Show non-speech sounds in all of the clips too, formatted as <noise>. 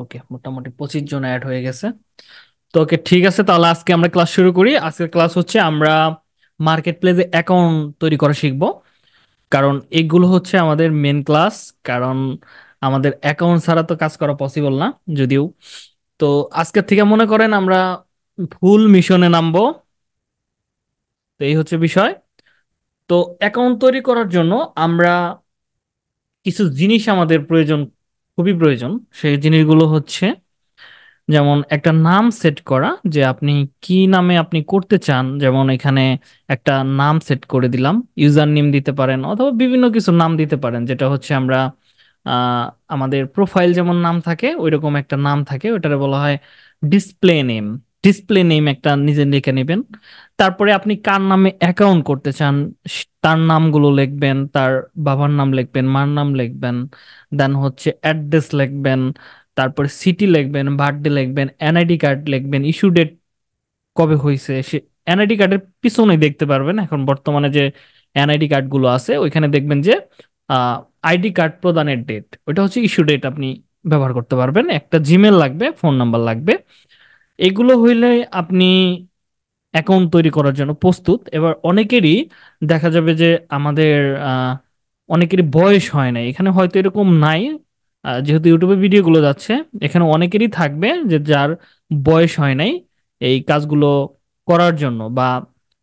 ওকে মোটামুটি পঁচিশ জন অ্যাড হয়ে গেছে তো ওকে ঠিক আছে তাহলে আজকে আমরা ক্লাস শুরু করি আজকের ক্লাস হচ্ছে আমরা মার্কেট প্লেসে অ্যাকাউন্ট তৈরি করা শিখব কারণ এগুলো হচ্ছে আমাদের মেন ক্লাস কারণ আমাদের অ্যাকাউন্ট ছাড়া তো কাজ করা পসিবল না যদিও তো আজকের থেকে মনে করেন আমরা ফুল মিশনে নামবো তো এই হচ্ছে বিষয় তো অ্যাকাউন্ট তৈরি করার জন্য আমরা কিছু জিনিস আমাদের প্রয়োজন খুবই প্রয়োজন সেই জিনিসগুলো হচ্ছে যেমন একটা নাম সেট করা যে আপনি কি নামে আপনি করতে চান যেমন এখানে একটা নাম সেট করে দিলাম ইউজার নেম দিতে পারেন অথবা বিভিন্ন কিছু নাম দিতে পারেন যেটা হচ্ছে আমরা আমাদের প্রোফাইল যেমন নাম থাকে ওই রকম একটা নাম থাকে ওইটারে বলা হয় ডিসপ্লে নেম ডিসপ্লে নেম একটা নিজে লিখে নেবেন তারপরে আপনি কার নামে অ্যাকাউন্ট করতে চান তার নামগুলো লিখবেন তার বাবার নাম লিখবেন মার নাম লিখবেন দেন হচ্ছে অ্যাড্রেস লিখবেন তারপরে সিটি লিখবেন বার্থডে লিখবেন এনআইডি কার্ড লিখবেন ইস্যু ডেট কবে হয়েছে সে এনআইডি কার্ডের পিছনে দেখতে পারবেন এখন বর্তমানে যে এনআইডি কার্ডগুলো আছে ওইখানে দেখবেন যে আইডি কার্ড প্রদানের ডেট ওইটা হচ্ছে ইস্যু ডেট আপনি ব্যবহার করতে পারবেন একটা জিমেল লাগবে ফোন নাম্বার লাগবে এগুলো হইলে আপনি অ্যাকাউন্ট তৈরি করার জন্য প্রস্তুত এবার অনেকেরই দেখা যাবে যে আমাদের অনেকেরই বয়স হয় না এখানে হয়তো এরকম নাই যেহেতু ইউটিউবে ভিডিওগুলো যাচ্ছে এখানে অনেকেরই থাকবে যে যার বয়স হয় নাই এই কাজগুলো করার জন্য বা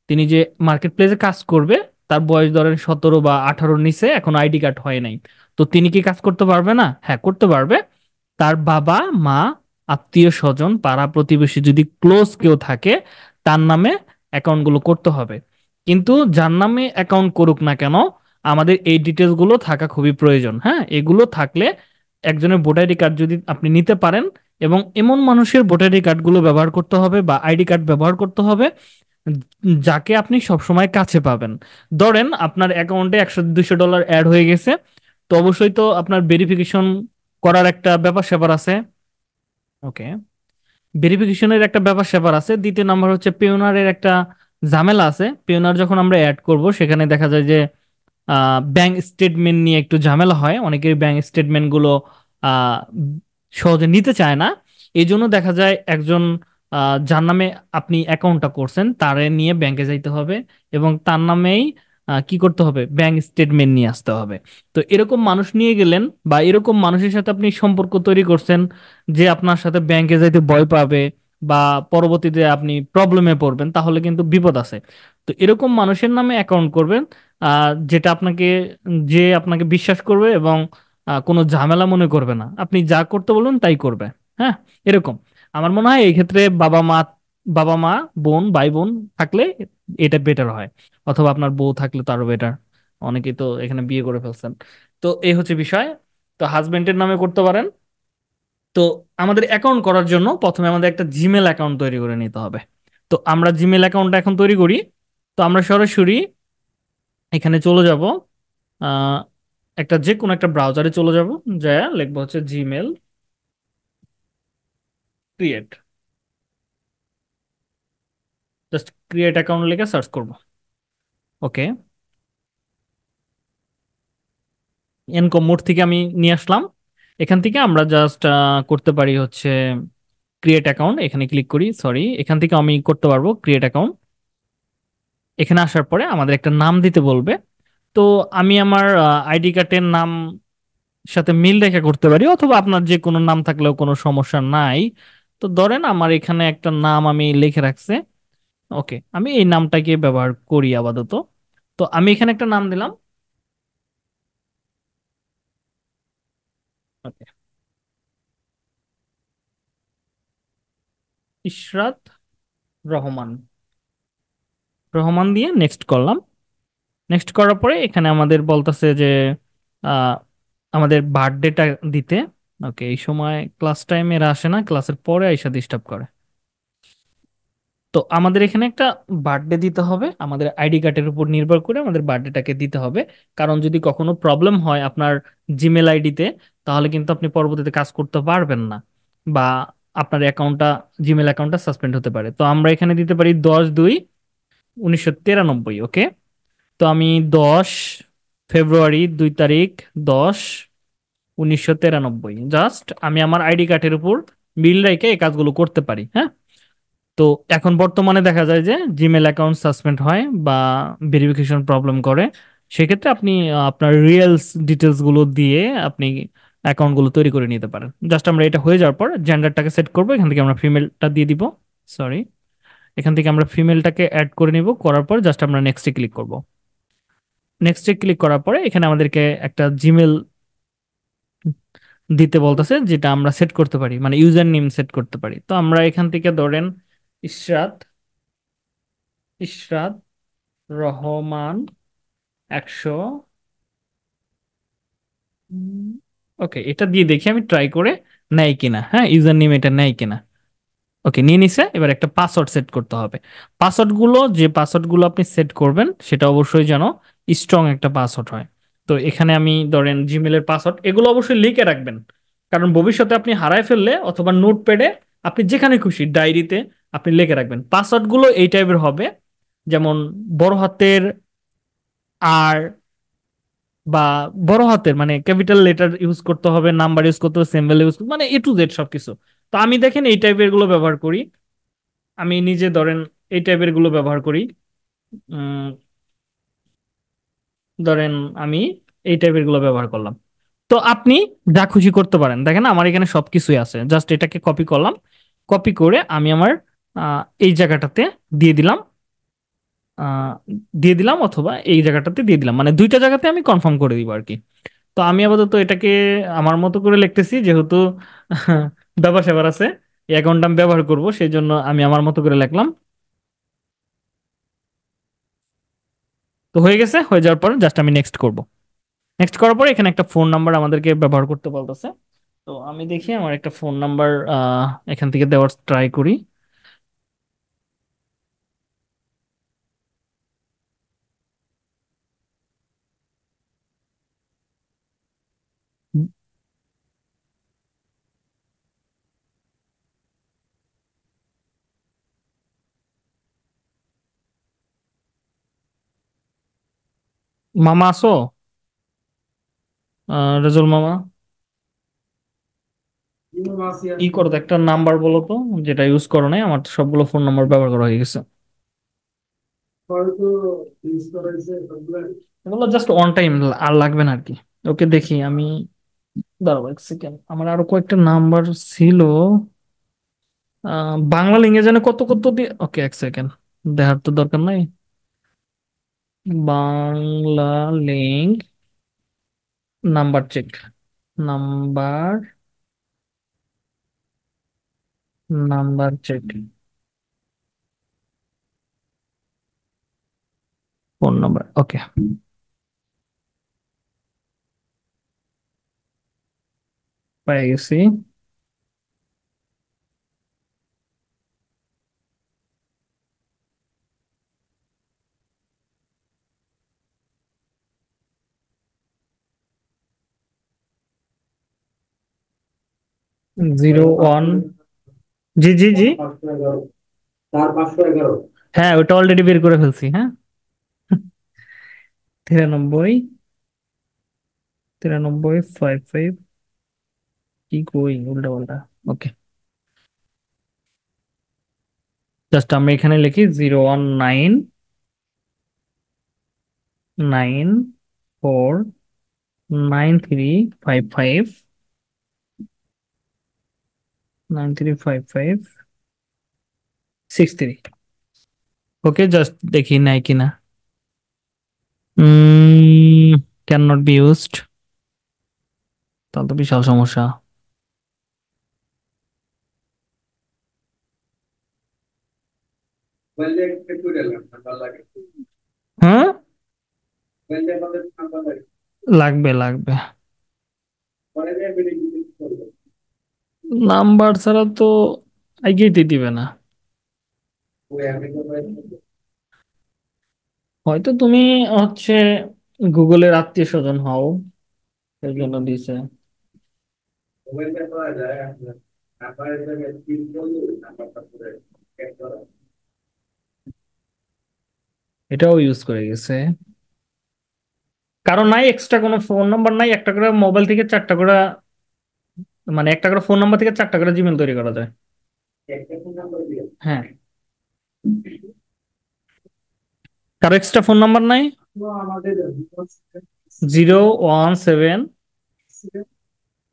তিনি যে মার্কেট প্লেসে কাজ করবে তার বয়স ধরেন সতেরো বা আঠারোর নিচে এখন আইডি কার্ড হয় নাই তো তিনি কি কাজ করতে পারবে না হ্যাঁ করতে পারবে তার বাবা মা আত্মীয় স্বজন পাড়া প্রতিবেশী যদি ক্লোজ কেউ থাকে তার নামে অ্যাকাউন্টগুলো করতে হবে কিন্তু যার নামে অ্যাকাউন্ট করুক না কেন আমাদের এই ডিটেলসগুলো থাকা খুবই প্রয়োজন হ্যাঁ এগুলো থাকলে একজনের ভোটারি আইডি কার্ড যদি আপনি নিতে পারেন এবং এমন মানুষের ভোটারি আইডি কার্ডগুলো ব্যবহার করতে হবে বা আইডি কার্ড ব্যবহার করতে হবে যাকে আপনি সবসময় কাছে পাবেন ধরেন আপনার অ্যাকাউন্টে একশো দুশো ডলার অ্যাড হয়ে গেছে তো অবশ্যই তো আপনার ভেরিফিকেশন করার একটা ব্যাপার স্যাপার আছে ওকে ভেরিফিকেশনের একটা ব্যাপার স্যাপার আছে দ্বিতীয় নাম্বার হচ্ছে পিওনারের একটা ঝামেলা আছে পিওনার যখন আমরা অ্যাড করব সেখানে দেখা যায় যে ব্যাংক স্টেটমেন্ট নিয়ে একটু ঝামেলা হয় অনেকের ব্যাংক স্টেটমেন্টগুলো সহজে নিতে চায় না এই জন্য দেখা যায় একজন যার নামে আপনি অ্যাকাউন্টটা করছেন তারে নিয়ে ব্যাংকে যাইতে হবে এবং তার নামেই কি করতে হবে ব্যাংক স্টেটমেন্ট নিয়ে আসতে হবে তো এরকম মানুষ নিয়ে গেলেন বা এরকম মানুষের সাথে আপনি সম্পর্ক তৈরি করছেন যে আপনার সাথে ব্যাংকে যাইতে ভয় পাবে বা পরবর্তীতে আপনি প্রবলেমে পড়বেন তাহলে কিন্তু বিপদ আছে তো এরকম মানুষের নামে অ্যাকাউন্ট করবেন যেটা আপনাকে যে আপনাকে বিশ্বাস করবে এবং কোনো ঝামেলা মনে করবে না আপনি যা করতে বলুন তাই করবে হ্যাঁ এরকম আমার মনে হয় এই ক্ষেত্রে বাবা মা বাবা মা বোন ভাই বোন থাকলে এটা বেটার হয় অথবা আপনার বউ থাকলে তো আরো বেটার অনেকেই তো এখানে বিয়ে করে ফেলছেন তো এই হচ্ছে বিষয় তো হাজবেন্ডের নামে করতে পারেন তো আমাদের অ্যাকাউন্ট করার জন্য প্রথমে আমাদের একটা জিমেল অ্যাকাউন্ট তৈরি করে নিতে হবে তো আমরা জিমেল অ্যাকাউন্টটা এখন তৈরি করি তো আমরা সরাসরি এখানে চলে যাব একটা যে কোনো একটা ব্রাউজারে চলে যাব যা লিখবো হচ্ছে Gmail create just create account লিখে সার্চ করব ওকে এনকম মোড থেকে আমি নিয়ে আসলাম এখান থেকে আমরা জাস্ট করতে পারি হচ্ছে ক্রিয়েট অ্যাকাউন্ট এখানে ক্লিক করি সরি এখান থেকে আমি করতে পারবো ক্রিয়েট অ্যাকাউন্ট এখানে আসার পরে আমাদের একটা নাম দিতে বলবে তো আমি আমার আইডি কার্ডের নাম সাথে মিল রেখে করতে পারি অথবা আপনার যে কোনো নাম থাকলেও কোনো সমস্যা নাই তো ধরেন আমার এখানে একটা নাম আমি লিখে রাখছে ওকে আমি এই নামটাকে ব্যবহার করি আপাতত তো আমি এখানে একটা নাম দিলাম ইশরাত রহমান রহমান দিয়ে নেক্সট করলাম নেক্সট করার পরে এখানে আমাদের বলতেছে যে আমাদের বার্থডেটা দিতে ওকে এই সময় ক্লাস টাইমে এরা আসে না ক্লাসের পরে আইসা ডিস্টার্ব করে তো আমাদের এখানে একটা বার্থডে দিতে হবে আমাদের আইডি কার্ডের উপর নির্ভর করে আমাদের বার্থডেটাকে দিতে হবে কারণ যদি কখনো প্রবলেম হয় আপনার জিমেল আইডিতে তাহলে কিন্তু আপনি পরবর্তীতে কাজ করতে পারবেন না বা আপনার অ্যাকাউন্টটা জিমেল অ্যাকাউন্টটা সাসপেন্ড হতে পারে তো আমরা এখানে দিতে পারি দশ দুই উনিশশো ওকে তো আমি দশ ফেব্রুয়ারি দুই তারিখ দশ উনিশশো জাস্ট আমি আমার আইডি কার্ডের উপর বিল রেখে এই কাজগুলো করতে পারি হ্যাঁ তো এখন বর্তমানে দেখা যায় যে জিমেল অ্যাকাউন্ট সাসপেন্ড হয় বা ভেরিফিকেশন প্রবলেম করে সেক্ষেত্রে আপনি আপনার রিয়েলস ডিটেলসগুলো দিয়ে আপনি অ্যাকাউন্টগুলো তৈরি করে নিতে পারেন জাস্ট আমরা এটা হয়ে যাওয়ার পর জেন্ডারটাকে সেট করব এখান থেকে আমরা ফিমেলটা দিয়ে দিব সরি এখান থেকে আমরা ফিমেলটাকে অ্যাড করে নিব করার পর জাস্ট আমরা নেক্সটে ক্লিক করব নেক্সটে ক্লিক করার পরে এখানে আমাদেরকে একটা জিমেল দিতে বলতেছে যেটা আমরা সেট করতে পারি মানে ইউজার নেম সেট করতে পারি তো আমরা এখান থেকে ধরেন ইশরাত ইশরাত রহমান একশো ওকে এটা দিয়ে দেখি আমি ট্রাই করে নেয় কিনা হ্যাঁ ইউজার নেম এটা নেয় কিনা ওকে নিয়ে নিছে এবার একটা পাসওয়ার্ড সেট করতে হবে পাসওয়ার্ডগুলো যে পাসওয়ার্ডগুলো আপনি সেট করবেন সেটা অবশ্যই যেন স্ট্রং একটা পাসওয়ার্ড হয় তো এখানে আমি ধরেন জিমেলের পাসওয়ার্ড এগুলো অবশ্যই লিখে রাখবেন কারণ ভবিষ্যতে আপনি হারায় ফেললে অথবা নোটপ্যাডে আপনি যেখানে খুশি ডায়েরিতে আপনি লিখে রাখবেন পাসওয়ার্ডগুলো এই টাইপের হবে যেমন বড় হাতের আর বা বড় হাতের মানে ক্যাপিটাল লেটার ইউজ করতে হবে নাম্বার ইউজ করতে হবে সিম্বল ইউজ করতে মানে এ টু জেড সবকিছু তো আমি দেখেন এই টাইপের গুলো ব্যবহার করি আমি নিজে ধরেন এই টাইপের গুলো ব্যবহার করি ধরেন আমি এই টাইপের গুলো ব্যবহার করলাম তো আপনি যা খুশি করতে পারেন দেখেন আমার এখানে সব কিছুই আছে জাস্ট এটাকে কপি করলাম কপি করে আমি আমার এই জায়গাটাতে দিয়ে দিলাম দিয়ে দিলাম অথবা এই জায়গাটাতে দিয়ে দিলাম মানে দুইটা জায়গাতে আমি কনফার্ম করে দিব আর কি তো আমি আপাতত এটাকে আমার মতো করে লিখতেছি যেহেতু ব্যাপার সেবার আছে এই অ্যাকাউন্টটা আমি ব্যবহার করবো সেই জন্য আমি আমার মতো করে লিখলাম তো হয়ে গেছে হয়ে যাওয়ার পর জাস্ট আমি নেক্সট করবো নেক্সট করার পরে এখানে একটা ফোন নাম্বার আমাদেরকে ব্যবহার করতে বলতেছে তো আমি দেখি আমার একটা ফোন নাম্বার এখান থেকে দেওয়ার ট্রাই করি মামা আসো রেজুল মামা কি করো একটা নাম্বার বলো তো যেটা ইউজ করো নাই আমার সবগুলো ফোন নাম্বার ব্যবহার করা হয়ে গেছে এগুলো জাস্ট অন টাইম আর লাগবে না আর কি ওকে দেখি আমি দাঁড়াও এক সেকেন্ড আমার আরো কয়েকটা নাম্বার ছিল বাংলা ইংরেজি কত কত দিয়ে ওকে এক সেকেন্ড দেখার তো দরকার নাই Bangla link number check number number check phone number okay पाएगी জিরো ওয়ান জি জি জি হ্যাঁ ওটা অলরেডি বের করে ফেলছি হ্যাঁ তিরানব্বই তিরানব্বই ফাইভ ফাইভ কি গোয়িং উল্টা পাল্টা ওকে জাস্ট আমি এখানে লিখি zero one nine nine four nine three five five nine three five five six three okay just দেখি নাই কিনা ক্যান নট বি ইউজড তাহলে তো বিশাল সমস্যা হ্যাঁ লাগবে লাগবে নাম্বার ছাড়া তো আইকেটি দিবে না হয়তো তুমি হচ্ছে গুগলের আত্মীয় স্বজন হও এর জন্য দিছে এটাও ইউজ করে গেছে কারণ নাই এক্সট্রা কোনো ফোন নাম্বার নাই একটা করে মোবাইল থেকে চারটা করে মানে একটা করে ফোন নাম্বার থেকে চারটা করে জিমেল তৈরি করা যায় হ্যাঁ কারো এক্সট্রা ফোন নাম্বার নাই zero one seven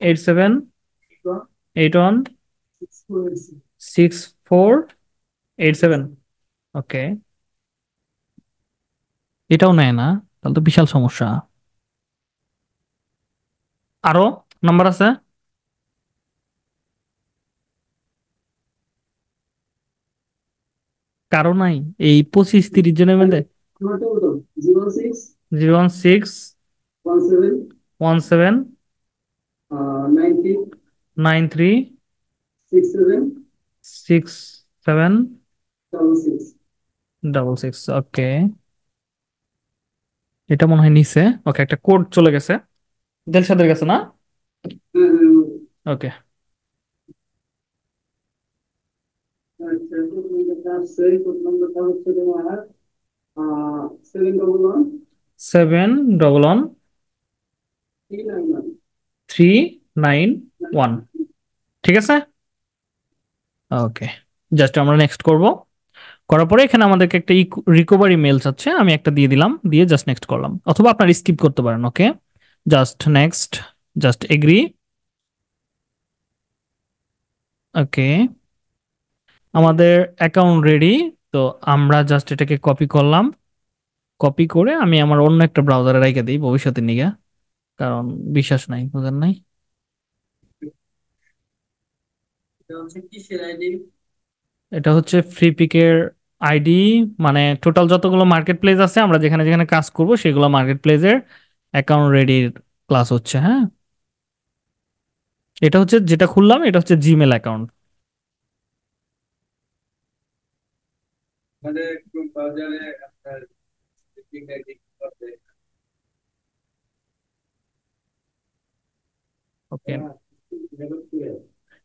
eight seven eight one six four eight seven okay এটাও নেয় না তাহলে তো বিশাল সমস্যা আরো নাম্বার আছে কারো নাই এই পঁচিশ তিরিশ জনের মধ্যে zero one six one seven nine three six seven double six okay এটা মনে হয় নিচে ওকে একটা কোড চলে গেছে দেলসাদের কাছে না হ্যাঁ, হ্যাঁ, হ্যাঁ। ওকে আসছে কোড নম্বরটা হচ্ছে তোমার seven double one seven double one three nine one ঠিক আছে ওকে জাস্ট আমরা নেক্সট করব করার পরে এখানে আমাদেরকে একটা রিকভারি মেল চাচ্ছে আমি একটা দিয়ে দিলাম দিয়ে জাস্ট নেক্সট করলাম অথবা আপনারা স্কিপ করতে পারেন okay just next just agree okay আমাদের অ্যাকাউন্ট রেডি তো আমরা জাস্ট এটাকে কপি করলাম কপি করে আমি আমার অন্য একটা ব্রাউজারে রেখে দিই ভবিষ্যতের নিয়ে কারণ বিশ্বাস নাই বুঝেন নাই এটা হচ্ছে ফ্রি পিকের আইডি মানে টোটাল যতগুলো মার্কেট প্লেস আছে আমরা যেখানে যেখানে কাজ করব সেগুলো মার্কেট প্লেসের অ্যাকাউন্ট রেডির ক্লাস হচ্ছে হ্যাঁ এটা হচ্ছে যেটা খুললাম এটা হচ্ছে জিমেল অ্যাকাউন্ট মানে একটু বাজারে আপনার ওকে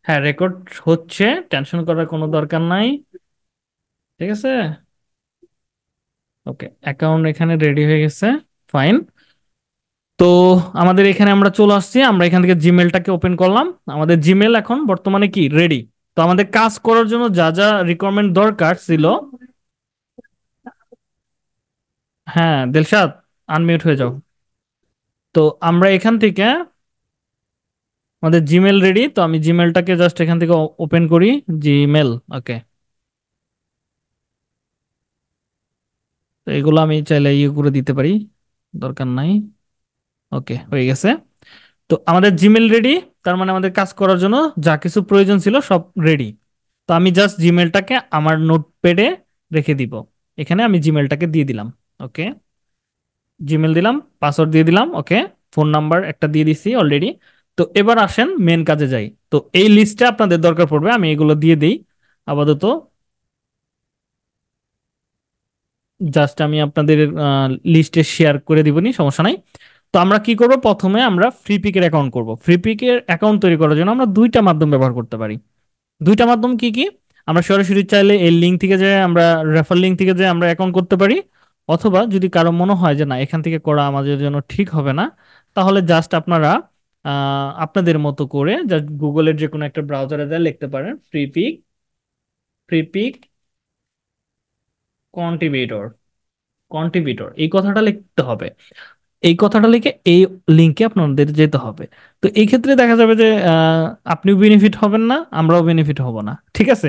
হ্যাঁ রেকর্ড হ্যাঁ, হচ্ছে টেনশন করার কোনো দরকার নাই ঠিক আছে ওকে অ্যাকাউন্ট এখানে রেডি হয়ে গেছে ফাইন তো আমাদের এখানে আমরা চলে আসছি আমরা এখান থেকে জিমেলটাকে ওপেন করলাম আমাদের জিমেল এখন বর্তমানে কি রেডি তো আমাদের কাজ করার জন্য যা যা রিকোয়ারমেন্ট দরকার ছিল হ্যাঁ দিলশাদ আনমিউট হয়ে যাও তো আমরা এখান থেকে আমাদের জিমেল রেডি তো আমি জিমেলটাকে জাস্ট এখান থেকে ওপেন করি জিমেল ওকে তো এগুলো আমি চাইলে ইয়ে করে দিতে পারি দরকার নাই ওকে হয়ে গেছে তো আমাদের জিমেল রেডি তার মানে আমাদের কাজ করার জন্য যা কিছু প্রয়োজন ছিল সব রেডি তো আমি জাস্ট জিমেলটাকে আমার নোটপ্যাডে রেখে দিব এখানে আমি জিমেলটাকে দিয়ে দিলাম ওকে জিমেল দিলাম পাসওয়ার্ড দিয়ে দিলাম ওকে ফোন নাম্বার একটা দিয়ে দিছি অলরেডি তো এবার আসেন মেন কাজে যাই তো এই লিস্টটা আপনাদের দরকার পড়বে আমি এগুলো দিয়ে দিই আপাতত জাস্ট আমি আপনাদের লিস্টে শেয়ার করে দিবনি সমস্যা নাই তো আমরা কি করব প্রথমে আমরা ফ্রি পিকের অ্যাকাউন্ট করব ফ্রি পিকের অ্যাকাউন্ট তৈরি করার জন্য আমরা দুইটা মাধ্যম ব্যবহার করতে পারি দুইটা মাধ্যম কি কি আমরা সরাসরি চাইলে এই লিঙ্ক থেকে যে আমরা রেফার লিঙ্ক থেকে যে আমরা অ্যাকাউন্ট করতে পারি অথবা যদি কারো মনে হয় যে না এখান থেকে করা আমাদের জন্য ঠিক হবে না তাহলে জাস্ট আপনারা আপনাদের মতো করে জাস্ট গুগলের যে কোনো একটা ব্রাউজারে দেয় লিখতে পারেন ফ্রিপিক ফ্রিপিক কন্ট্রিবিউটর কন্ট্রিবিউটর এই কথাটা লিখতে হবে এই কথাটা লিখে এই লিঙ্কে আপনাদের যেতে হবে তো এই ক্ষেত্রে দেখা যাবে যে আপনিও বেনিফিট হবেন না আমরাও বেনিফিট হব না ঠিক আছে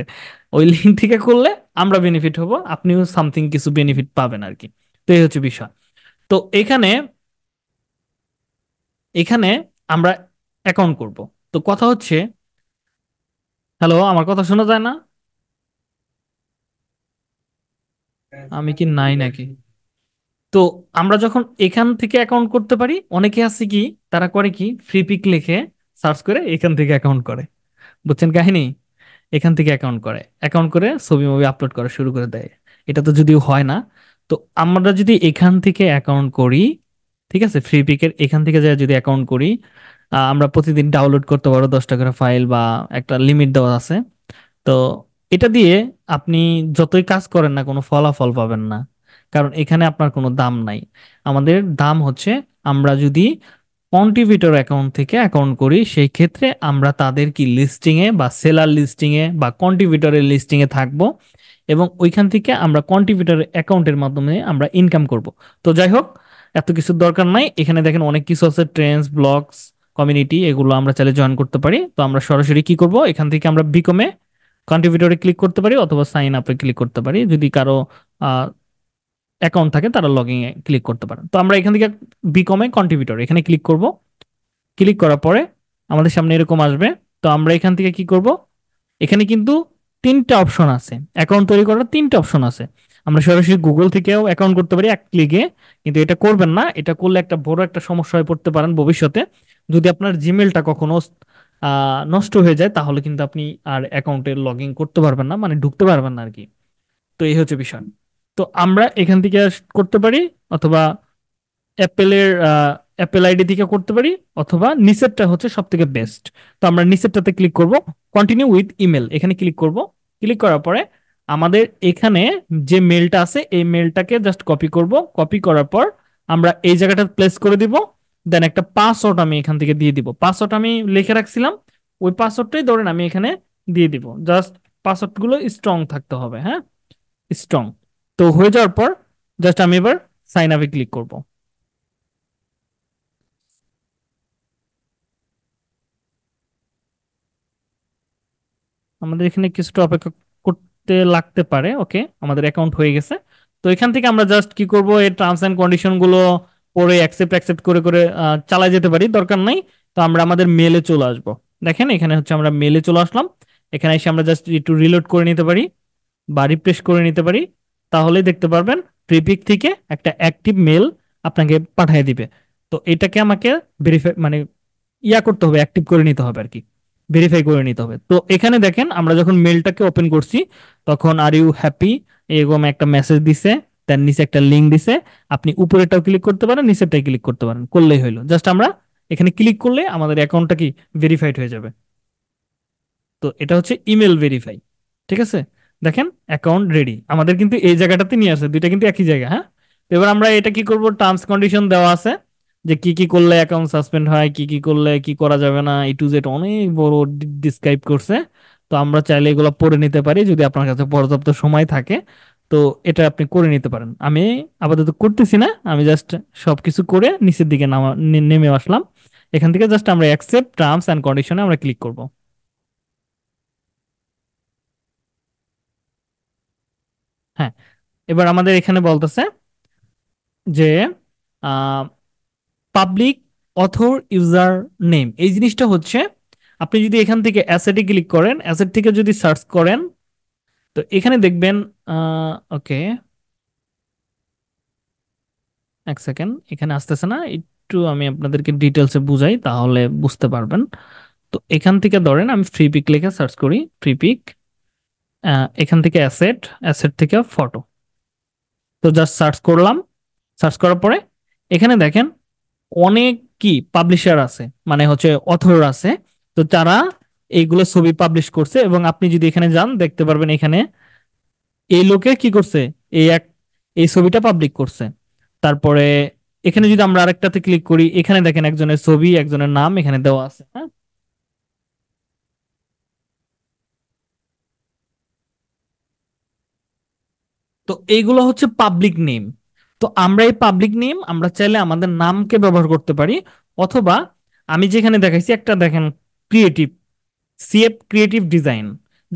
ওই লিঙ্ক থেকে করলে আমরা বেনিফিট হব আপনিও সামথিং কিছু বেনিফিট পাবেন আর কি তো এই হচ্ছে বিষয় তো এখানে এখানে আমরা অ্যাকাউন্ট করব তো কথা হচ্ছে হ্যালো আমার কথা শোনা যায় না আমি কি নাই নাকি তো আমরা যখন এখান থেকে অ্যাকাউন্ট করতে পারি অনেকে আছে কি তারা করে কি ফ্রি পিক লিখে সার্চ করে এখান থেকে অ্যাকাউন্ট করে বুঝছেন কাহিনী এখান থেকে অ্যাকাউন্ট করে অ্যাকাউন্ট করে ছবি মুভি আপলোড করা শুরু করে দেয় এটা তো যদিও হয় না তো আমরা যদি এখান থেকে অ্যাকাউন্ট করি ঠিক আছে ফ্রি পিকের এখান থেকে যা যদি অ্যাকাউন্ট করি আমরা প্রতিদিন ডাউনলোড করতে পারো দশ টাকার ফাইল বা একটা লিমিট দেওয়া আছে তো এটা দিয়ে আপনি যতই কাজ করেন না কোনো ফলাফল পাবেন না কারণ এখানে আপনার কোনো দাম নাই আমাদের দাম হচ্ছে আমরা যদি কন্ট্রিবিউটর অ্যাকাউন্ট থেকে অ্যাকাউন্ট করি সেই ক্ষেত্রে আমরা তাদের কি লিস্টিংয়ে বা সেলার লিস্টিংয়ে বা কন্ট্রিবিউটরের লিস্টিংয়ে থাকব এবং ওইখান থেকে আমরা কন্ট্রিবিউটর অ্যাকাউন্টের মাধ্যমে আমরা ইনকাম করব তো যাই হোক এত কিছু দরকার নাই এখানে দেখেন অনেক কিছু আছে ট্রেন্ডস ব্লগস কমিউনিটি এগুলো আমরা চাইলে জয়েন করতে পারি তো আমরা সরাসরি কি করব এখান থেকে আমরা বিকমে কন্ট্রিবিউটরে ক্লিক করতে পারি অথবা সাইন আপে ক্লিক করতে পারি যদি কারো অ্যাকাউন্ট থাকে তারা লগ ইন ক্লিক করতে পারেন তো আমরা এখান থেকে বিকমে কন্ট্রিবিউটর এখানে ক্লিক করব ক্লিক করার পরে আমাদের সামনে এরকম আসবে তো আমরা এখান থেকে কি করব এখানে কিন্তু তিনটা অপশন আছে অ্যাকাউন্ট তৈরি করার তিনটা অপশন আছে আমরা সরাসরি গুগল থেকেও অ্যাকাউন্ট করতে পারি এক ক্লিকে কিন্তু এটা করবেন না এটা করলে একটা বড় একটা সমস্যা হয়ে পড়তে পারেন ভবিষ্যতে যদি আপনার জিমেলটা কখনো নষ্ট হয়ে যায় তাহলে কিন্তু আপনি আর অ্যাকাউন্টে লগ ইন করতে পারবেন না মানে ঢুকতে পারবেন না আর কি তো এই হচ্ছে বিষয় তো আমরা এখান থেকে করতে পারি অথবা অ্যাপেলের অ্যাপেল আইডি থেকে করতে পারি অথবা নিচেরটা হচ্ছে সব থেকে বেস্ট তো আমরা নিচেরটাতে ক্লিক করব কন্টিনিউ উইথ ইমেল এখানে ক্লিক করব ক্লিক করার পরে আমাদের এখানে যে মেলটা আছে এই মেলটাকে জাস্ট কপি করব কপি করার পর আমরা এই জায়গাটা প্লেস করে দিব দেন একটা পাসওয়ার্ড আমি এখান থেকে দিয়ে দিব পাসওয়ার্ড আমি লিখে রাখছিলাম ওই পাসওয়ার্ডটাই ধরেন আমি এখানে দিয়ে দিব জাস্ট পাসওয়ার্ডগুলো স্ট্রং থাকতে হবে হ্যাঁ স্ট্রং তো হয়ে যাওয়ার পর জাস্ট আমি এবার সাইন আপে ক্লিক করব আমাদের এখানে কিছুটা অপেক্ষা করতে লাগতে পারে ওকে আমাদের অ্যাকাউন্ট হয়ে গেছে তো এখান থেকে আমরা জাস্ট কি করব এই টার্মস অ্যান্ড কন্ডিশনগুলো পরে অ্যাকসেপ্ট অ্যাকসেপ্ট করে করে চালা যেতে পারি দরকার নাই তো আমরা আমাদের মেলে চলে আসব দেখেন এখানে হচ্ছে আমরা মেলে চলে আসলাম এখানে এসে আমরা জাস্ট একটু রিলোড করে নিতে পারি বা রিপ্রেস করে নিতে পারি তাহলেই দেখতে পারবেন প্রিপিক থেকে একটা অ্যাক্টিভ মেল আপনাকে পাঠিয়ে দিবে তো এটাকে আমাকে ভেরিফাই মানে ইয়া করতে হবে অ্যাক্টিভ করে নিতে হবে আর কি ভেরিফাই করে নিতে হবে তো এখানে দেখেন আমরা যখন মেলটাকে ওপেন করছি তখন আর ইউ হ্যাপি এরকম একটা মেসেজ দিছে তার নিচে একটা লিঙ্ক দিছে আপনি উপরেটাও ক্লিক করতে পারেন নিচেরটাই ক্লিক করতে পারেন করলেই হইলো জাস্ট আমরা এখানে ক্লিক করলে আমাদের অ্যাকাউন্টটা কি ভেরিফাইড হয়ে যাবে তো এটা হচ্ছে ইমেল ভেরিফাই ঠিক আছে দেখেন অ্যাকাউন্ট রেডি আমাদের কিন্তু এই জায়গাটাতে নিয়ে আসে দুইটা কিন্তু একই জায়গা হ্যাঁ এবার আমরা এটা কি করব টার্মস কন্ডিশন দেওয়া আছে যে কি কি করলে অ্যাকাউন্ট সাসপেন্ড হয় কি কি করলে কি করা যাবে না ই টু জেড অনেক বড় ডিসক্রাইব করছে তো আমরা চাইলে এগুলো পড়ে নিতে পারি যদি আপনার কাছে পর্যাপ্ত সময় থাকে তো এটা আপনি করে নিতে পারেন আমি আপাতত করতেছি না আমি জাস্ট সব কিছু করে নিচের দিকে নামা নেমে আসলাম এখান থেকে জাস্ট আমরা অ্যাকসেপ্ট টার্মস অ্যান্ড কন্ডিশনে আমরা ক্লিক করবো হ্যাঁ এবার আমাদের এখানে বলতেছে যে পাবলিক অথর ইউজার নেম এই জিনিসটা হচ্ছে আপনি যদি এখান থেকে অ্যাসেটে ক্লিক করেন অ্যাসেট থেকে যদি সার্চ করেন তো এখানে দেখবেন ওকে এক সেকেন্ড এখানে আসতেছে না একটু আমি আপনাদেরকে ডিটেলসে বুঝাই তাহলে বুঝতে পারবেন তো এখান থেকে ধরেন আমি ফ্রি পিক লিখে সার্চ করি ফ্রি পিক এখান থেকে অ্যাসেট অ্যাসেট থেকে ফটো তো জাস্ট সার্চ করলাম সার্চ করার পরে এখানে দেখেন অনেক কি পাবলিশার আছে মানে হচ্ছে অথর আছে তো তারা এইগুলো ছবি পাবলিশ করছে এবং আপনি যদি এখানে যান দেখতে পারবেন এখানে এই লোকে কি করছে এই এক এই ছবিটা পাবলিক করছে তারপরে এখানে যদি আমরা আরেকটাতে ক্লিক করি এখানে দেখেন একজনের ছবি একজনের নাম এখানে দেওয়া আছে হ্যাঁ তো এইগুলো হচ্ছে পাবলিক নেম তো আমরা এই পাবলিক নেম আমরা চাইলে আমাদের নামকে ব্যবহার করতে পারি অথবা আমি যেখানে দেখাইছি একটা দেখেন creative CF creative design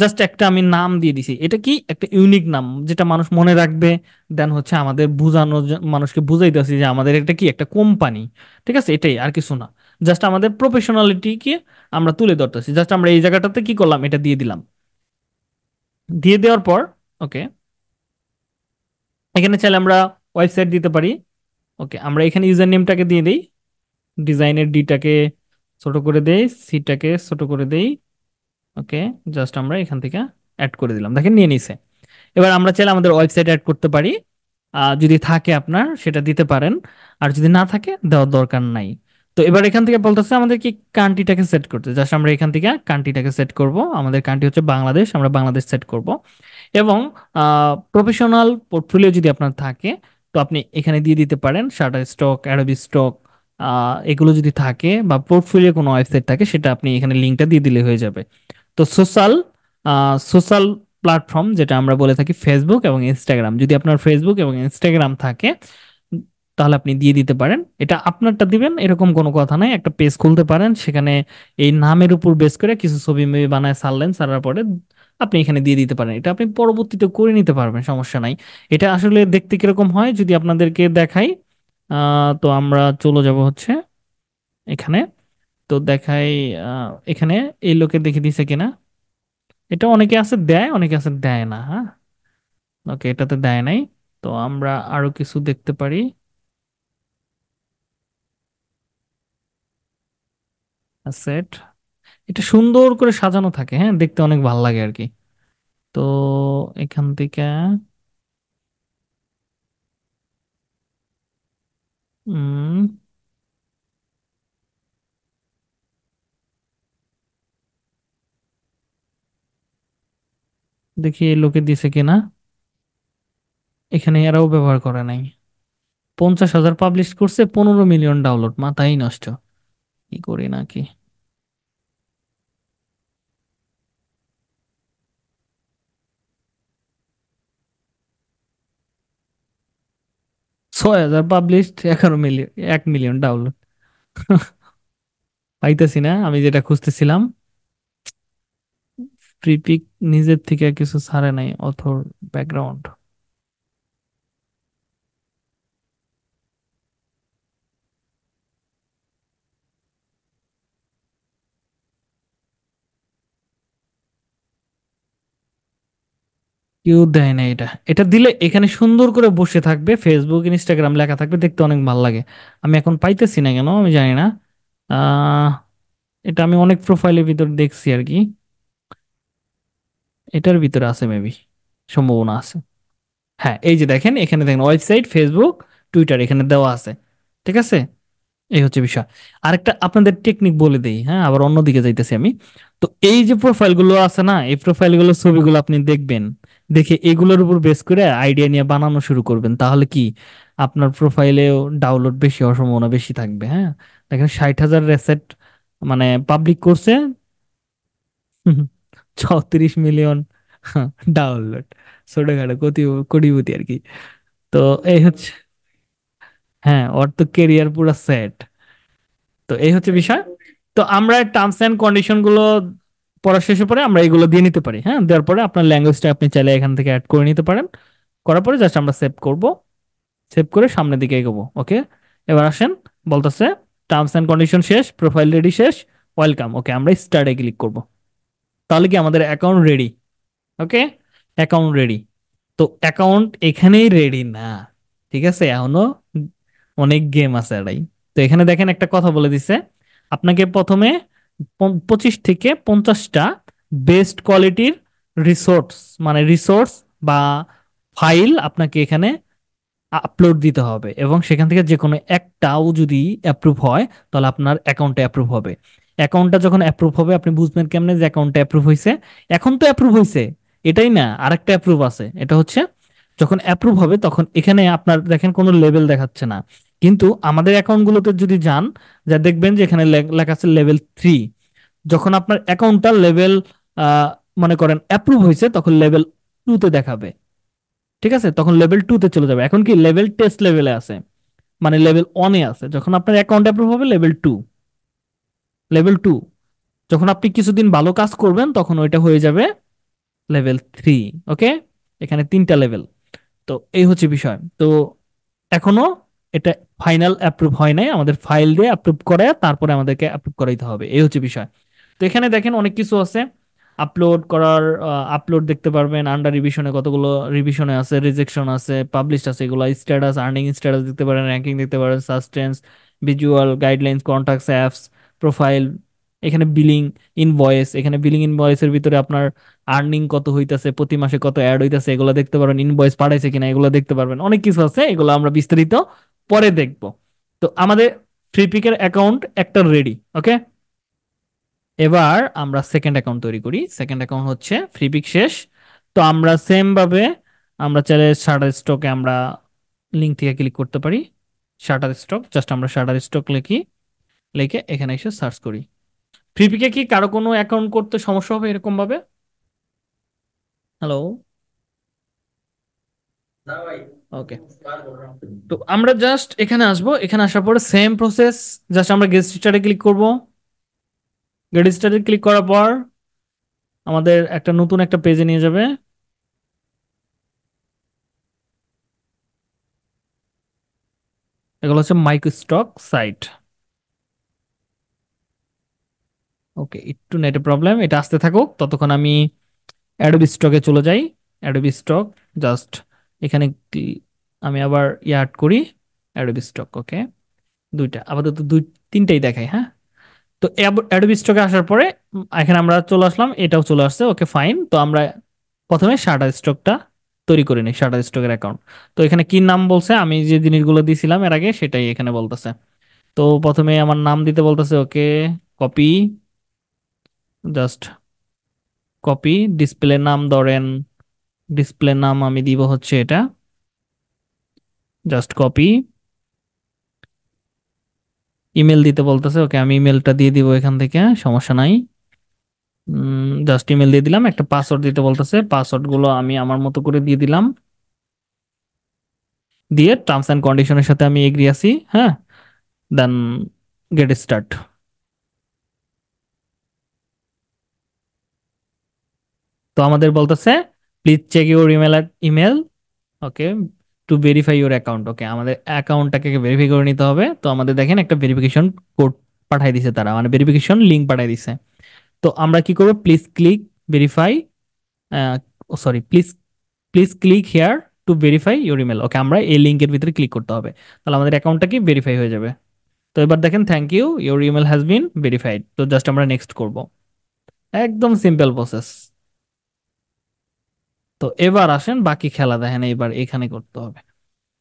just একটা আমি নাম দিয়ে দিছি এটা কি একটা ইউনিক নাম যেটা মানুষ মনে রাখবে দেন হচ্ছে আমাদের বোঝানো মানুষকে বুঝাই দিয়েছি যে আমাদের এটা কি একটা কোম্পানি ঠিক আছে এটাই আর কিছু না জাস্ট আমাদের প্রফেশনালিটিকে আমরা তুলে ধরতেছি জাস্ট আমরা এই জায়গাটাতে কি করলাম এটা দিয়ে দিলাম দিয়ে দেওয়ার পর ওকে এখানে চাইলে আমরা ওয়েবসাইট দিতে পারি ওকে আমরা এখানে ইউজার নেমটাকে দিয়ে দিই ডিজাইনের ডিটাকে ছোট করে দেই সিটাকে ছোট করে দেই ওকে জাস্ট আমরা এখান থেকে অ্যাড করে দিলাম দেখেন নিয়ে নিছে এবার আমরা চাইলে আমাদের ওয়েবসাইট অ্যাড করতে পারি যদি থাকে আপনার সেটা দিতে পারেন আর যদি না থাকে দেওয়ার দরকার নাই তো এবার এখান থেকে বলতেছে আমাদের কি কান্ট্রিটাকে সেট করতে জাস্ট আমরা এখান থেকে কান্ট্রিটাকে সেট করব আমাদের কান্ট্রি হচ্ছে বাংলাদেশ আমরা বাংলাদেশ সেট করব এবং প্রফেশনাল পোর্টফোলিও যদি আপনার থাকে তো আপনি এখানে দিয়ে দিতে পারেন শাটার স্টক অ্যারোবি স্টক এগুলো যদি থাকে বা পোর্টফোলিও কোনো ওয়েবসাইট থাকে সেটা আপনি এখানে লিঙ্কটা দিয়ে দিলে হয়ে যাবে তো সোশ্যাল সোশ্যাল প্ল্যাটফর্ম যেটা আমরা বলে থাকি ফেসবুক এবং ইনস্টাগ্রাম যদি আপনার ফেসবুক এবং ইনস্টাগ্রাম থাকে তাহলে আপনি দিয়ে দিতে পারেন এটা আপনারটা দিবেন এরকম কোনো কথা নাই একটা পেজ খুলতে পারেন সেখানে এই নামের উপর বেস করে কিছু ছবি মেবি বানায় সারলেন সারার পরে আপনি এখানে দিয়ে দিতে পারেন এটা আপনি পরবর্তীতে করে নিতে পারবেন সমস্যা নাই এটা আসলে দেখতে কিরকম হয় যদি আপনাদেরকে দেখাই তো আমরা চলে যাব হচ্ছে এখানে তো দেখাই এখানে এই লোকে দেখে দিছে কিনা এটা অনেকে আছে দেয় অনেকে আছে দেয় না হ্যাঁ ওকে এটাতে দেয় নাই তো আমরা আরো কিছু দেখতে পারি সেট এটা সুন্দর করে সাজানো থাকে হ্যাঁ দেখতে অনেক ভালো লাগে আর কি তো এখান থেকে উম দেখি এই লোকে দিছে কিনা এখানে এরাও ব্যবহার করে নাই পঞ্চাশ হাজার পাবলিশ করছে পনেরো মিলিয়ন ডাউনলোড মাথাই নষ্ট কি করি নাকি ছয় হাজার পাবলিশ এগারো মিলিয়ন এক মিলিয়ন ডাউনলোড <laughs> পাইতেছি না আমি যেটা খুঁজতেছিলাম প্রিপিক নিজের থেকে কিছু ছাড়ে নাই অথর ব্যাকগ্রাউন্ড কেউ দেয় না এটা এটা দিলে এখানে সুন্দর করে বসে থাকবে ফেসবুক ইনস্টাগ্রাম লেখা থাকবে দেখতে অনেক ভালো লাগে আমি এখন পাইতেছি না কেন আমি জানি না এটা আমি অনেক প্রোফাইলের ভিতর দেখছি আর কি এটার ভিতরে আছে মেবি সম্ভাবনা আছে হ্যাঁ এই যে দেখেন এখানে দেখেন ওয়েবসাইট ফেসবুক টুইটার এখানে দেওয়া আছে ঠিক আছে এই হচ্ছে বিষয় আরেকটা আপনাদের টেকনিক বলে দিই হ্যাঁ আবার অন্যদিকে যাইতেছি আমি তো এই যে প্রোফাইলগুলো আছে না এই প্রোফাইলগুলো ছবিগুলো আপনি দেখবেন দেখে এগুলোর উপর বেস করে আইডিয়া নিয়ে বানানো শুরু করবেন তাহলে কি আপনার প্রোফাইলেও ডাউনলোড বেশি হওয়ার সম্ভাবনা বেশি থাকবে হ্যাঁ দেখেন ষাট হাজার রেসেট মানে পাবলিক করছে ছত্রিশ মিলিয়ন ডাউনলোড ছোটখাটো কোটি কোটিপতি আর কি তো এই হচ্ছে হ্যাঁ ওর তো কেরিয়ার পুরো সেট তো এই হচ্ছে বিষয় তো আমরা টার্মস অ্যান্ড কন্ডিশন গুলো পড়া শেষে পরে আমরা এগুলো দিয়ে নিতে পারি হ্যাঁ দেওয়ার পরে আপনার ল্যাঙ্গুয়েজটা আপনি চাইলে এখান থেকে অ্যাড করে নিতে পারেন করার পরে জাস্ট আমরা সেভ করব সেভ করে সামনের দিকে এগোবো ওকে এবার আসেন বলতেছে টার্মস অ্যান্ড কন্ডিশন শেষ প্রোফাইল রেডি শেষ ওয়েলকাম ওকে আমরা স্টার্টে ক্লিক করব তাহলে কি আমাদের account ready okay account ready তো অ্যাকাউন্ট এখানেই রেডি না ঠিক আছে এখনও অনেক গেম আছে এটাই তো এখানে দেখেন একটা কথা বলে দিছে আপনাকে প্রথমে পঁচিশ থেকে পঞ্চাশটা বেস্ট কোয়ালিটির রিসোর্স মানে রিসোর্স বা ফাইল আপনাকে এখানে আপলোড দিতে হবে এবং সেখান থেকে যে কোনো একটাও যদি অ্যাপ্রুভ হয় তাহলে আপনার অ্যাকাউন্টে অ্যাপ্রুভ হবে অ্যাকাউন্টটা যখন অ্যাপ্রুভ হবে আপনি বুঝবেন কেমনে যে অ্যাকাউন্টটা অ্যাপ্রুভ হয়েছে এখন তো অ্যাপ্রুভ হয়েছে এটাই না আর একটা অ্যাপ্রুভ আছে এটা হচ্ছে যখন অ্যাপ্রুভ হবে তখন এখানে আপনার দেখেন কোনো লেভেল দেখাচ্ছে না কিন্তু আমাদের অ্যাকাউন্টগুলোতে যদি যান যা দেখবেন যে এখানে লেখা আছে লেভেল থ্রি যখন আপনার অ্যাকাউন্টটা লেভেল মনে করেন অ্যাপ্রুভ হয়েছে তখন লেভেল টুতে দেখাবে ঠিক আছে তখন লেভেল টুতে চলে যাবে এখন কি লেভেল টেস্ট লেভেলে আছে মানে লেভেল ওয়ানে আছে যখন আপনার অ্যাকাউন্ট অ্যাপ্রুভ হবে লেভেল টু লেভেল টু যখন আপনি কিছুদিন ভালো কাজ করবেন তখন ওইটা হয়ে যাবে লেভেল থ্রি ওকে এখানে তিনটা লেভেল তো এই হচ্ছে বিষয় তো এখনো এটা ফাইনাল অ্যাপ্রুভ হয় নাই আমাদের ফাইল দিয়ে অ্যাপ্রুভ করে তারপরে আমাদেরকে অ্যাপ্রুভ করাইতে হবে এই হচ্ছে বিষয় তো এখানে দেখেন অনেক কিছু আছে আপলোড করার আপলোড দেখতে পারবেন আন্ডার রিভিশনে কতগুলো রিভিশনে আছে রিজেকশন আছে পাবলিশ আছে এগুলো স্ট্যাটাস আর্নিং স্ট্যাটাস দেখতে পারেন র্যাঙ্কিং দেখতে পারেন সাস্টেন্স visual guidelines contacts apps profile এখানে বিলিং ইনভয়েস এখানে বিলিং ইনভয়েসের ভিতরে আপনার আর্নিং কত হইতাছে প্রতি মাসে কত অ্যাড হইতেছে এগুলো দেখতে পারবেন ইনভয়েস পাঠাইছে কিনা এগুলো দেখতে পারবেন অনেক কিছু আছে এগুলো আমরা বিস্তারিত পরে দেখব তো আমাদের ফ্রি পিকের অ্যাকাউন্ট একটা রেডি ওকে এবার আমরা সেকেন্ড অ্যাকাউন্ট তৈরি করি সেকেন্ড অ্যাকাউন্ট হচ্ছে ফ্রি পিক শেষ তো আমরা সেমভাবে আমরা চাইলে শাটার স্টকে আমরা লিঙ্ক থেকে ক্লিক করতে পারি শাটার স্টক জাস্ট আমরা শাটার স্টক লিখি লিখে এখানে এসে সার্চ করি ফ্রিপিকে কি কারো কোনো অ্যাকাউন্ট করতে সমস্যা হবে এরকম ভাবে হ্যালো ওকে তো আমরা জাস্ট এখানে আসব এখানে আসার পর সেম প্রসেস জাস্ট আমরা গেট স্টারে ক্লিক করব গেট স্টারে ক্লিক করার পর আমাদের একটা নতুন একটা পেজে নিয়ে যাবে এগুলো হচ্ছে মাইক স্টক সাইট ওকে একটু নেটে প্রবলেম এটা আসতে থাকুক ততক্ষণ আমি অ্যাডোবি স্টকে চলে যাই অ্যাডোবি স্টক জাস্ট এখানে আমি আবার ইয়াড করি অ্যাডোবি স্টক ওকে দুইটা আপাতত দুই তিনটাই দেখাই হ্যাঁ তো অ্যাডোবি স্টকে আসার পরে এখানে আমরা চলে আসলাম এটাও চলে আসছে ওকে ফাইন তো আমরা প্রথমে শাটার স্টকটা তৈরি করে নিই শাটার স্টকের অ্যাকাউন্ট তো এখানে কি নাম বলছে আমি যে জিনিসগুলো দিয়েছিলাম এর আগে সেটাই এখানে বলতেছে তো প্রথমে আমার নাম দিতে বলতেছে okay copy just copy display নাম ধরেন ডিসপ্লে নাম আমি দিব হচ্ছে এটা জাস্ট কপি ইমেল দিতে বলতেছে ওকে আমি ইমেলটা দিয়ে দিব এখান থেকে সমস্যা নাই জাস্ট ইমেল দিয়ে দিলাম একটা পাসওয়ার্ড দিতে বলতেছে পাসওয়ার্ডগুলো আমি আমার মতো করে দিয়ে দিলাম দিয়ে টার্মস অ্যান্ড কন্ডিশনের সাথে আমি এগ্রি আছি হ্যাঁ দেন গেট স্টার্ট তো আমাদের বলতেছে please check your email email okay to verify your account okay আমাদের অ্যাকাউন্টটাকে ভেরিফাই করে নিতে হবে তো আমাদের দেখেন একটা ভেরিফিকেশন কোড পাঠাই দিছে তারা মানে ভেরিফিকেশন লিঙ্ক পাঠাই দিছে তো আমরা কি করব please click verify sorry please please click here to verify your email okay আমরা এই লিঙ্কের ভিতরে ক্লিক করতে হবে তাহলে আমাদের অ্যাকাউন্টটা কি ভেরিফাই হয়ে যাবে তো এবার দেখেন thank you your email has been verified তো জাস্ট আমরা নেক্সট করব একদম সিম্পল প্রসেস তো এবার আসেন বাকি খেলা দেখেন এবার এখানে করতে হবে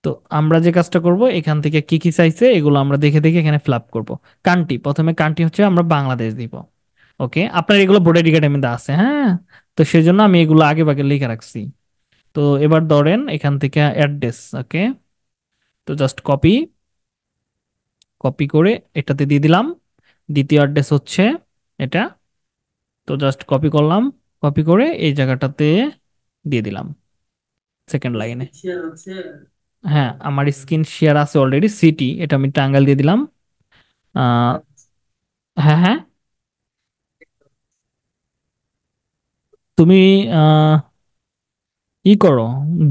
তো আমরা যে কাজটা করব এখান থেকে কি কি চাইছে এগুলো আমরা দেখে দেখে এখানে ফ্ল্যাপ করব কান্টি প্রথমে কান্টি হচ্ছে আমরা বাংলাদেশ দিব ওকে আপনার এগুলো বোর্ডের একাডেমিতে আছে হ্যাঁ তো সেই জন্য আমি এগুলো আগে ভাগে লিখে রাখছি তো এবার ধরেন এখান থেকে অ্যাড্রেস ওকে তো জাস্ট কপি কপি করে এটাতে দিয়ে দিলাম দ্বিতীয় অ্যাড্রেস হচ্ছে এটা তো জাস্ট কপি করলাম কপি করে এই জায়গাটাতে দিয়ে দিলাম সেকেন্ড লাইনে হ্যাঁ আমার স্ক্রিন শেয়ার আছে অলরেডি সিটি এটা আমি টাঙ্গাল দিয়ে দিলাম হ্যাঁ হ্যাঁ তুমি ই করো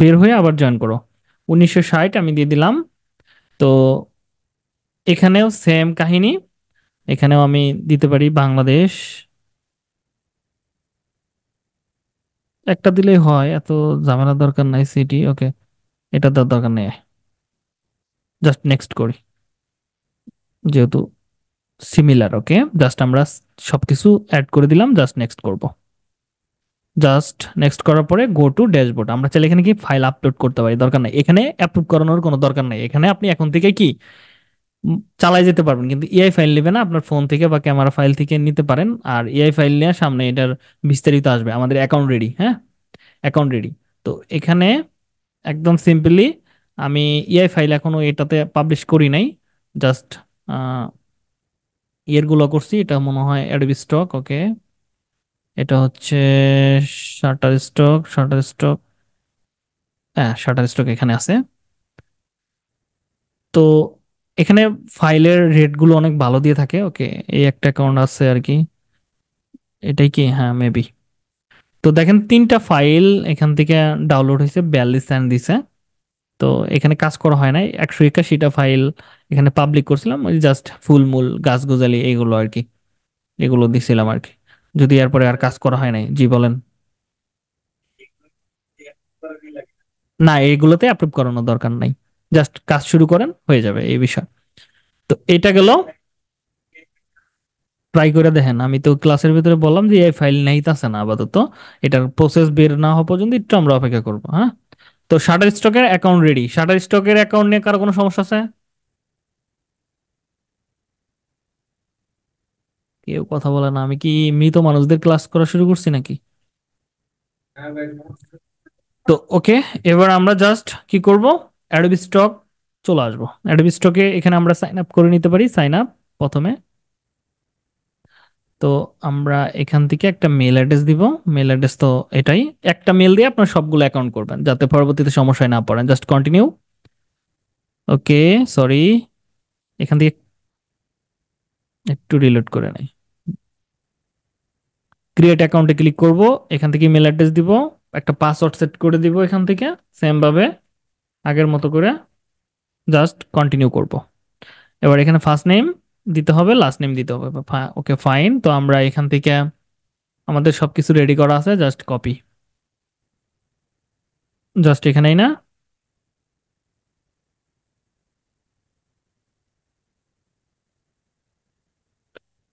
বের হয়ে আবার জয়েন করো উনিশশো ষাট আমি দিয়ে দিলাম তো এখানেও সেম কাহিনী এখানেও আমি দিতে পারি বাংলাদেশ একটা দিলেই হয় এত ঝামেলা দরকার নাই সিটি ওকে এটা দেওয়ার দরকার নেই জাস্ট নেক্সট করি যেহেতু সিমিলার ওকে জাস্ট আমরা সব কিছু অ্যাড করে দিলাম জাস্ট নেক্সট করব জাস্ট নেক্সট করার পরে গো টু ড্যাশবোর্ড আমরা চাইলে এখানে কি ফাইল আপলোড করতে পারি দরকার নাই এখানে অ্যাপ্রুভ করানোর কোনো দরকার নাই এখানে আপনি এখন থেকে কি চালাই যেতে পারবেন কিন্তু এআই ফাইল নেবে না আপনার ফোন থেকে বা ক্যামেরা ফাইল থেকে নিতে পারেন আর এআই ফাইল নিয়ে সামনে এটার বিস্তারিত আসবে আমাদের অ্যাকাউন্ট রেডি হ্যাঁ অ্যাকাউন্ট রেডি তো এখানে একদম সিম্পলি আমি এআই ফাইল এখনো এটাতে পাবলিশ করি নাই জাস্ট গুলো করছি এটা মনে হয় অ্যাডবি স্টক ওকে এটা হচ্ছে শাটার স্টক শাটার স্টক হ্যাঁ শাটার স্টক এখানে আছে তো এখানে ফাইলের রেটগুলো অনেক ভালো দিয়ে থাকে ওকে এই একটা অ্যাকাউন্ট আছে আর কি এটাই কি হ্যাঁ মেবি তো দেখেন তিনটা ফাইল এখান থেকে ডাউনলোড হয়েছে বিয়াল্লিশ সেন্ট দিছে তো এখানে কাজ করা হয় নাই একশো একাশিটা ফাইল এখানে পাবলিক করছিলাম ওই জাস্ট ফুলমূল গাছ গোজালি এগুলো আর কি এগুলো দিছিলাম আর কি যদি এরপরে আর কাজ করা হয় নাই জি বলেন না এগুলোতে অ্যাপ্রুভ করানোর দরকার নাই জাস্ট কাজ শুরু করেন হয়ে যাবে এই বিষয় তো এটা গেল ট্রাই করে দেখেন আমি তো ক্লাসের ভিতরে বললাম যে এই ফাইল নেই আছে না আপাতত এটার প্রসেস বের না হওয়া পর্যন্ত একটু আমরা অপেক্ষা করব হ্যাঁ তো শাটার স্টকের অ্যাকাউন্ট রেডি শাটার স্টকের অ্যাকাউন্ট নিয়ে কারো কোনো সমস্যা আছে কেউ কথা বলে না আমি কি মৃত মানুষদের ক্লাস করা শুরু করছি নাকি তো ওকে এবার আমরা জাস্ট কি করব অ্যাডোবি স্টক চলে আসবো অ্যাডোবি স্টকে এখানে আমরা সাইন আপ করে নিতে পারি সাইন আপ প্রথমে তো আমরা এখান থেকে একটা মেল অ্যাড্রেস দিব মেল অ্যাড্রেস তো এটাই একটা মেল দিয়ে আপনার সবগুলো অ্যাকাউন্ট করবেন যাতে পরবর্তীতে সমস্যায় না পড়েন জাস্ট কন্টিনিউ ওকে সরি এখান থেকে একটু রিলোড করে নেই ক্রিয়েট অ্যাকাউন্টে ক্লিক করব এখান থেকে মেল অ্যাড্রেস দিব একটা পাসওয়ার্ড সেট করে দিব এখান থেকে সেমভাবে আগের মতো করে জাস্ট কন্টিনিউ করব এবার এখানে ফার্স্ট নেম দিতে হবে লাস্ট নেম দিতে হবে ওকে ফাইন তো আমরা এখান থেকে আমাদের সব কিছু রেডি করা আছে জাস্ট কপি জাস্ট এখানেই না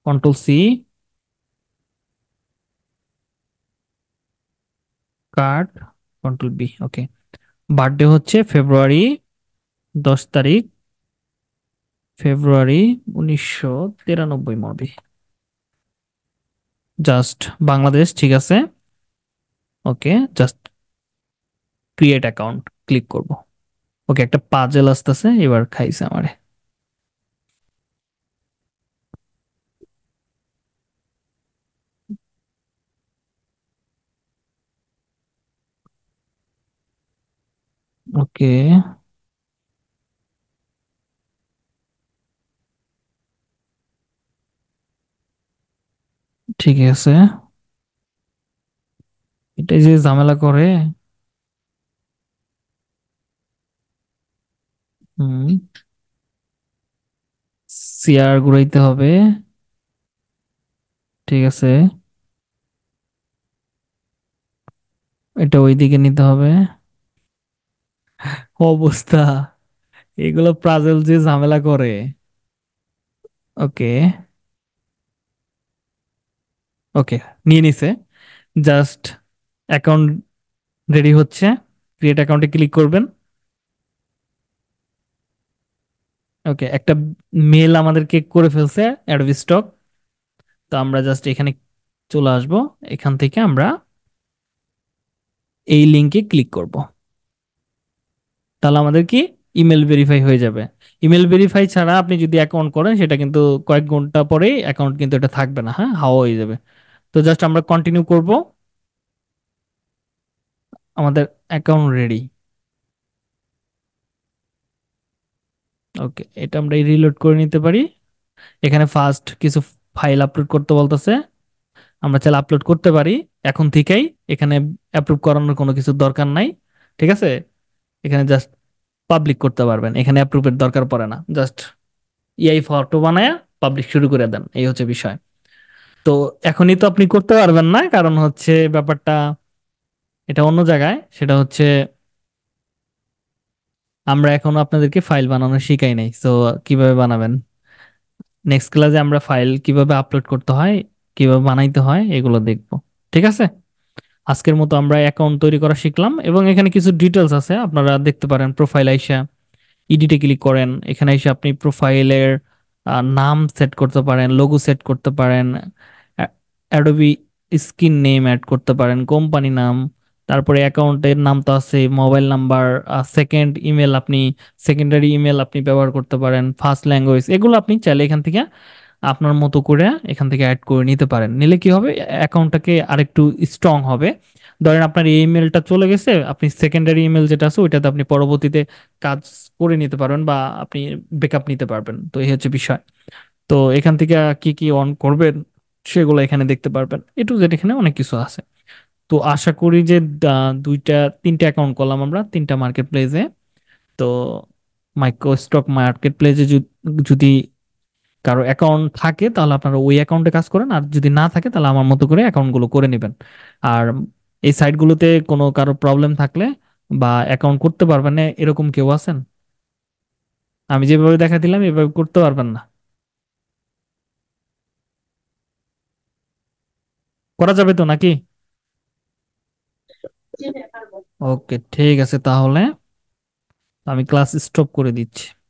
control C card control B okay birthday হচ্ছে ফেব্রুয়ারি দশ তারিখ ফেব্রুয়ারি উনিশশো তিরানব্বই মডেল জাস্ট বাংলাদেশ ঠিক আছে okay just create account click করব ওকে একটা পাজেল আসতেছে এবার খাইছে আমারে ওকে ঠিক আছে এটাই যে ঝামেলা করে হুম চেয়ার ঘুরাইতে হবে ঠিক আছে এটা ওইদিকে নিতে হবে অবস্থা এগুলো প্রাজেল যে ঝামেলা করে ওকে ওকে নিয়ে নিছে জাস্ট অ্যাকাউন্ট রেডি হচ্ছে ক্রিয়েট অ্যাকাউন্টে ক্লিক করবেন ওকে একটা মেল আমাদেরকে করে ফেলছে অ্যাডভি স্টক তো আমরা জাস্ট এখানে চলে আসব এখান থেকে আমরা এই লিঙ্কে ক্লিক করবো তাহলে আমাদের কি ইমেল ভেরিফাই হয়ে যাবে ইমেল ভেরিফাই ছাড়া আপনি যদি অ্যাকাউন্ট করেন সেটা কিন্তু কয়েক ঘন্টা পরেই অ্যাকাউন্ট কিন্তু এটা থাকবে না হ্যাঁ হাওয়া হয়ে যাবে তো জাস্ট আমরা কন্টিনিউ করব আমাদের অ্যাকাউন্ট রেডি ওকে এটা আমরা রিলোড করে নিতে পারি এখানে ফার্স্ট কিছু ফাইল আপলোড করতে বলতেছে আমরা চাইলে আপলোড করতে পারি এখন থেকেই এখানে অ্যাপ্রুভ করানোর কোনো কিছু দরকার নাই ঠিক আছে এখানে জাস্ট পাবলিক করতে পারবেন এখানে অ্যাপ্রুভের দরকার পড়ে না জাস্ট ইআই ফটো বানায় পাবলিক শুরু করে দেন এই হচ্ছে বিষয় তো এখনই তো আপনি করতে পারবেন না কারণ হচ্ছে ব্যাপারটা এটা অন্য জায়গায় সেটা হচ্ছে আমরা এখনো আপনাদেরকে ফাইল বানানো শিখাই নাই তো কিভাবে বানাবেন নেক্সট ক্লাসে আমরা ফাইল কিভাবে আপলোড করতে হয় কিভাবে বানাইতে হয় এগুলো দেখব ঠিক আছে আজকের মতো আমরা অ্যাকাউন্ট তৈরি করা শিখলাম এবং এখানে কিছু ডিটেলস আছে আপনারা দেখতে পারেন প্রোফাইল আইসা ইডিটে ক্লিক করেন এখানে এসে আপনি প্রোফাইলের নাম সেট করতে পারেন লোগো সেট করতে পারেন অ্যাডোবি স্ক্রিন নেম অ্যাড করতে পারেন কোম্পানি নাম তারপরে অ্যাকাউন্টের নাম তো আছে মোবাইল নাম্বার সেকেন্ড ইমেল আপনি সেকেন্ডারি ইমেল আপনি ব্যবহার করতে পারেন ফার্স্ট ল্যাঙ্গুয়েজ এগুলো আপনি চাইলে এখান থেকে আপনার মতো করে এখান থেকে অ্যাড করে নিতে পারেন নিলে কি হবে অ্যাকাউন্টটাকে আরেকটু স্ট্রং হবে ধরেন আপনার ইমেলটা চলে গেছে আপনি সেকেন্ডারি ইমেল যেটা আছে ওইটাতে আপনি পরবর্তীতে কাজ করে নিতে পারবেন বা আপনি ব্যাকআপ নিতে পারবেন তো এই হচ্ছে বিষয় তো এখান থেকে কি কি অন করবেন সেগুলো এখানে দেখতে পারবেন এ টু জেড এখানে অনেক কিছু আছে তো আশা করি যে দুইটা তিনটা অ্যাকাউন্ট করলাম আমরা তিনটা মার্কেট প্লেসে তো মাইক্রো স্টক মার্কেট প্লেসে যদি কারো অ্যাকাউন্ট থাকে তাহলে আপনারা ওই অ্যাকাউন্টে কাজ করেন আর যদি না থাকে তাহলে আমার মতো করে অ্যাকাউন্টগুলো করে নেবেন আর এই সাইটগুলোতে কোনো কারো প্রবলেম থাকলে বা অ্যাকাউন্ট করতে পারবেন না এরকম কেউ আছেন আমি যেভাবে দেখা দিলাম এভাবে করতে পারবেন না করা যাবে তো নাকি ওকে ঠিক আছে তাহলে আমি ক্লাস স্টপ করে দিচ্ছি